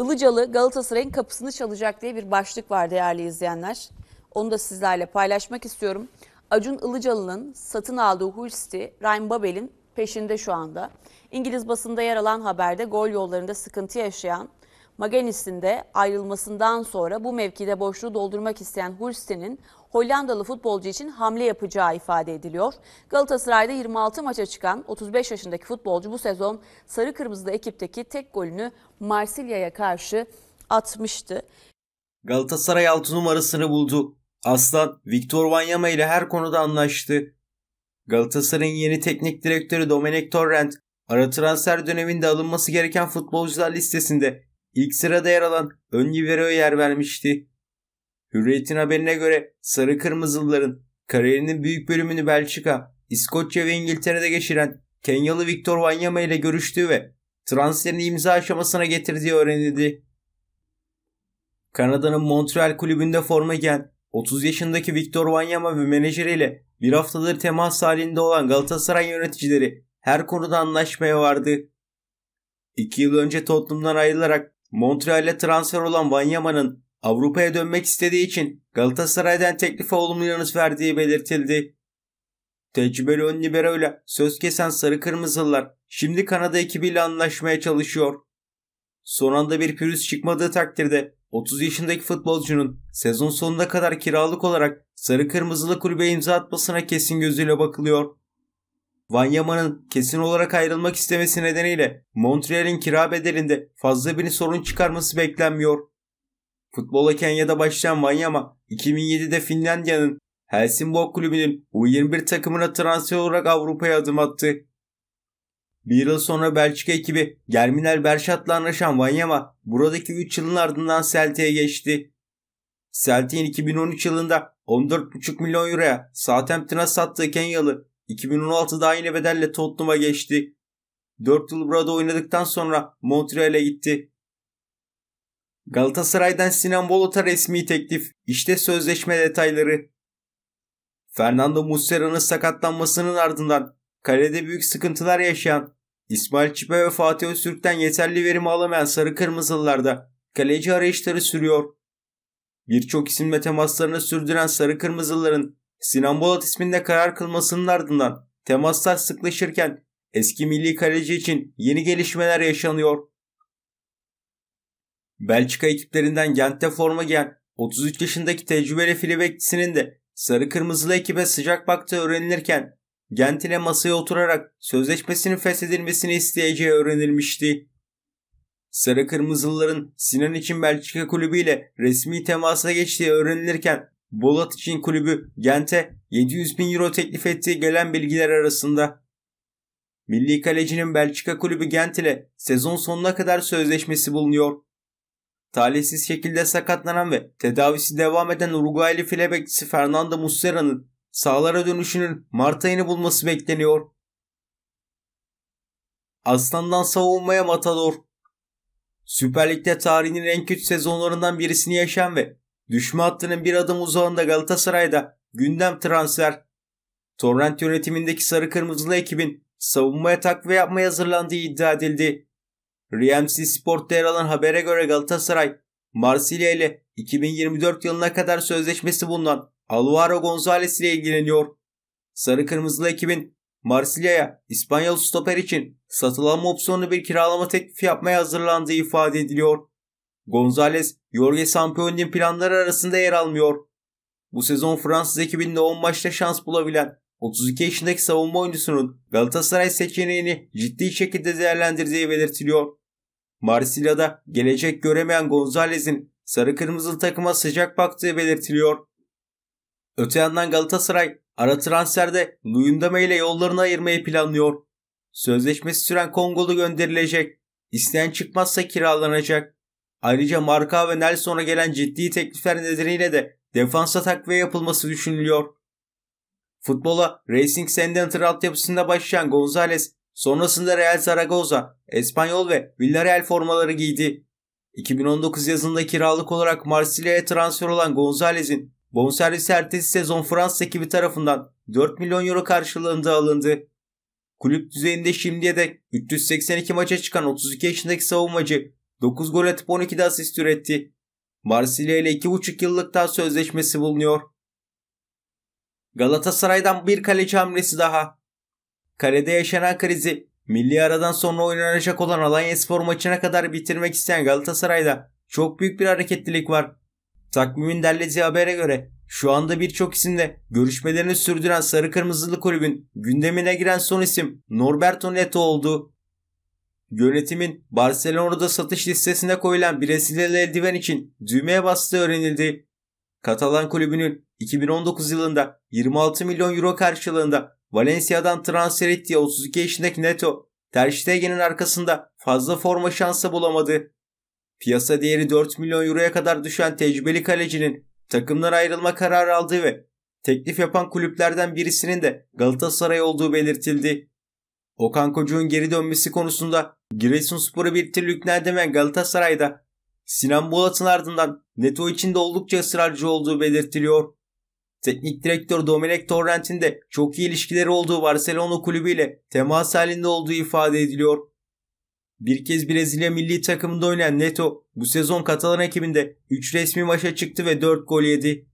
Ilıcalı Galatasaray'ın kapısını çalacak diye bir başlık var değerli izleyenler. Onu da sizlerle paylaşmak istiyorum. Acun Ilıcalı'nın satın aldığı Hulsti, Ryan Babel'in peşinde şu anda. İngiliz basında yer alan haberde gol yollarında sıkıntı yaşayan Magenis'in de ayrılmasından sonra bu mevkide boşluğu doldurmak isteyen Hulsti'nin Hollandalı futbolcu için hamle yapacağı ifade ediliyor. Galatasaray'da 26 maça çıkan 35 yaşındaki futbolcu bu sezon sarı kırmızılı ekipteki tek golünü Marsilya'ya karşı atmıştı. Galatasaray 6 numarasını buldu. Aslan, Victor Wanyama ile her konuda anlaştı. Galatasaray'ın yeni teknik direktörü Domenek Torrent, ara transfer döneminde alınması gereken futbolcular listesinde İlk sırada yer alan ön Önlivero'ya yer vermişti. Hürriyet'in haberine göre Sarı Kırmızılıların kariyerinin büyük bölümünü Belçika, İskoçya ve İngiltere'de geçiren Kenyalı Victor Wanyama ile görüştüğü ve transferini imza aşamasına getirdiği öğrenildi. Kanada'nın Montreal kulübünde forma giyen 30 yaşındaki Victor Wanyama ve menajeriyle bir haftadır temas halinde olan Galatasaray yöneticileri her konuda anlaşmaya vardı. İki yıl önce Tottenham'dan ayrılarak Montreal'e transfer olan Wanyama'nın Avrupa'ya dönmek istediği için Galatasaray'dan teklife olumlu yanıt verdiği belirtildi. Tecrübeli ön liberoyla söz kesen Sarı Kırmızılar şimdi Kanada ekibiyle anlaşmaya çalışıyor. Son anda bir pürüz çıkmadığı takdirde 30 yaşındaki futbolcunun sezon sonuna kadar kiralık olarak Sarı Kırmızılı kulübe imza atmasına kesin gözüyle bakılıyor. Vanyama'nın kesin olarak ayrılmak istemesi nedeniyle Montreal'in kira bedelinde fazla bir sorun çıkarması beklenmiyor. Futbola Kenya'da başlayan Vanyama 2007'de Finlandiya'nın Helsingborg kulübünün U21 takımına transfer olarak Avrupa'ya adım attı. Bir yıl sonra Belçika ekibi Germinal Berşat'la anlaşan Vanyama buradaki 3 yılın ardından Celtic'e geçti. Celtic'in 2013 yılında 14,5 milyon euroya Southampton'a sattığı Kenyalı 2016'da aynı bedelle Tottenham'a geçti. 4 yıl burada oynadıktan sonra Montreal'e gitti. Galatasaray'dan Sinan Bolot'a resmi teklif. İşte sözleşme detayları. Fernando Muslera'nın sakatlanmasının ardından kalede büyük sıkıntılar yaşayan İsmail Çipe ve Fatih Öztürk'ten yeterli verimi alamayan Sarı Kırmızılılarda kaleci arayışları sürüyor. Birçok isimle temaslarını sürdüren Sarı Kırmızılıların Sinan Bolat isminde karar kılmasının ardından temaslar sıklaşırken eski milli kaleci için yeni gelişmeler yaşanıyor. Belçika ekiplerinden Gent'te forma giyen 33 yaşındaki tecrübeli fili de sarı kırmızılı ekibe sıcak baktığı öğrenilirken Gent ile masaya oturarak sözleşmesinin feshedilmesini isteyeceği öğrenilmişti. Sarı Kırmızılıların Sinan için Belçika kulübüyle resmi temasa geçtiği öğrenilirken Bolat için kulübü Gent'e 700 bin euro teklif ettiği gelen bilgiler arasında. Milli kalecinin Belçika kulübü Gent ile sezon sonuna kadar sözleşmesi bulunuyor. Talihsiz şekilde sakatlanan ve tedavisi devam eden Uruguaylı filebekçisi Fernando Muslera'nın sağlara dönüşünün Mart ayını bulması bekleniyor. Aslandan savunmaya matador. Süper Lig'de tarihinin en kötü sezonlarından birisini yaşayan ve Düşme hattının bir adım uzağında Galatasaray'da gündem transfer. Torrent yönetimindeki sarı kırmızılı ekibin savunmaya takviye yapmaya hazırlandığı iddia edildi. RMC Sport'ta yer alan habere göre Galatasaray, Marsilya ile 2024 yılına kadar sözleşmesi bulunan Alvaro Gonzalez ile ilgileniyor. Sarı Kırmızılı ekibin Marsilya'ya İspanyol stoper için satılan opsiyonlu bir kiralama teklifi yapmaya hazırlandığı ifade ediliyor. Gonzales, Jorge Sampaoli'nin planları arasında yer almıyor. Bu sezon Fransız ekibinde 10 maçta şans bulabilen 32 yaşındaki savunma oyuncusunun Galatasaray seçeneğini ciddi şekilde değerlendirdiği belirtiliyor. Marsilya'da gelecek göremeyen Gonzalez'in sarı kırmızılı takıma sıcak baktığı belirtiliyor. Öte yandan Galatasaray ara transferde Luyendame ile yollarını ayırmayı planlıyor. Sözleşmesi süren Kongolu gönderilecek. İsteyen çıkmazsa kiralanacak. Ayrıca Marka ve Nelson'a gelen ciddi teklifler nedeniyle de defansa takviye yapılması düşünülüyor. Futbola Racing Santander altyapısında başlayan Gonzales sonrasında Real Zaragoza, Espanyol ve Villarreal formaları giydi. 2019 yazında kiralık olarak Marsilya'ya transfer olan Gonzalez'in bonservis ertesi sezon Fransa ekibi tarafından 4 milyon euro karşılığında alındı. Kulüp düzeyinde şimdiye dek 382 maça çıkan 32 yaşındaki savunmacı 9 gol atıp 12'de asist üretti. Marsilya ile 2,5 yıllık daha sözleşmesi bulunuyor. Galatasaray'dan bir kaleci hamlesi daha. Kalede yaşanan krizi milli aradan sonra oynanacak olan Alanyaspor maçına kadar bitirmek isteyen Galatasaray'da çok büyük bir hareketlilik var. Takvimin derlediği habere göre şu anda birçok isimle görüşmelerini sürdüren Sarı Kırmızılı Kulübün gündemine giren son isim Norberto Neto oldu. Yönetimin Barcelona'da satış listesine koyulan Brezilyalı eldiven için düğmeye bastığı öğrenildi. Katalan kulübünün 2019 yılında 26 milyon euro karşılığında Valencia'dan transfer ettiği 32 yaşındaki Neto, Ter Stegen'in arkasında fazla forma şansı bulamadı. Piyasa değeri 4 milyon euroya kadar düşen tecrübeli kalecinin takımdan ayrılma kararı aldığı ve teklif yapan kulüplerden birisinin de Galatasaray olduğu belirtildi. Okan Kocuğ'un geri dönmesi konusunda Giresunspor'a bir türlü ikna Galatasaray'da Sinan Bolat'ın ardından Neto için de oldukça ısrarcı olduğu belirtiliyor. Teknik direktör Dominic Torrent'in de çok iyi ilişkileri olduğu Barcelona kulübüyle temas halinde olduğu ifade ediliyor. Bir kez Brezilya milli takımında oynayan Neto bu sezon Katalan ekibinde 3 resmi maça çıktı ve 4 gol yedi.